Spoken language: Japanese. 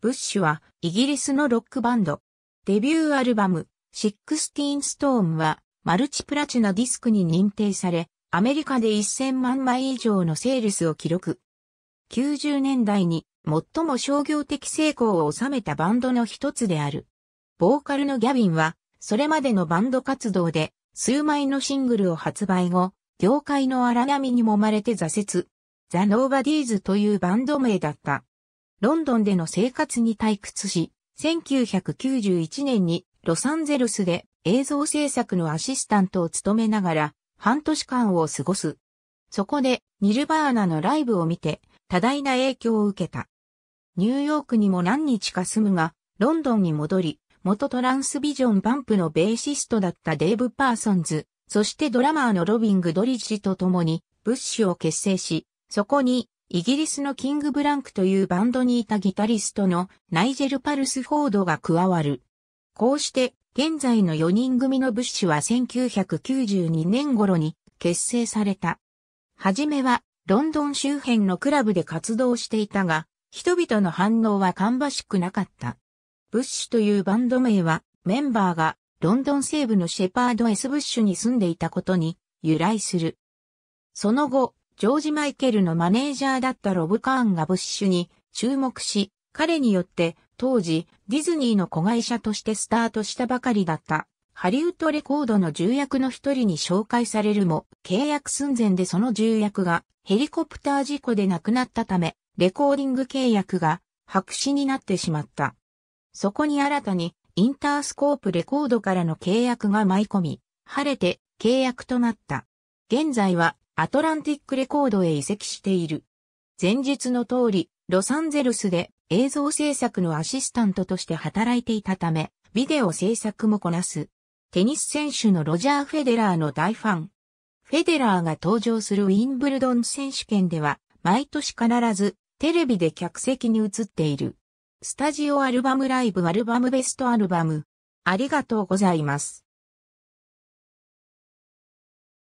ブッシュはイギリスのロックバンド。デビューアルバム、シックスティーンストーンはマルチプラチナディスクに認定され、アメリカで1000万枚以上のセールスを記録。90年代に最も商業的成功を収めたバンドの一つである。ボーカルのギャビンは、それまでのバンド活動で数枚のシングルを発売後、業界の荒波に揉まれて挫折。ザ・ノーバディーズというバンド名だった。ロンドンでの生活に退屈し、1991年にロサンゼルスで映像制作のアシスタントを務めながら半年間を過ごす。そこでニルバーナのライブを見て多大な影響を受けた。ニューヨークにも何日か住むが、ロンドンに戻り、元トランスビジョンバンプのベーシストだったデイブ・パーソンズ、そしてドラマーのロビング・ドリッジと共に、ブッシュを結成し、そこにイギリスのキングブランクというバンドにいたギタリストのナイジェル・パルスフォードが加わる。こうして、現在の4人組のブッシュは1992年頃に結成された。はじめは、ロンドン周辺のクラブで活動していたが、人々の反応は芳しくなかった。ブッシュというバンド名は、メンバーがロンドン西部のシェパード・エス・ブッシュに住んでいたことに由来する。その後、ジョージ・マイケルのマネージャーだったロブ・カーンがブッシュに注目し、彼によって当時ディズニーの子会社としてスタートしたばかりだったハリウッドレコードの重役の一人に紹介されるも契約寸前でその重役がヘリコプター事故で亡くなったためレコーディング契約が白紙になってしまった。そこに新たにインタースコープレコードからの契約が舞い込み、晴れて契約となった。現在はアトランティックレコードへ移籍している。前述の通り、ロサンゼルスで映像制作のアシスタントとして働いていたため、ビデオ制作もこなす。テニス選手のロジャー・フェデラーの大ファン。フェデラーが登場するウィンブルドン選手権では、毎年必ずテレビで客席に映っている。スタジオアルバムライブアルバムベストアルバム。ありがとうございます。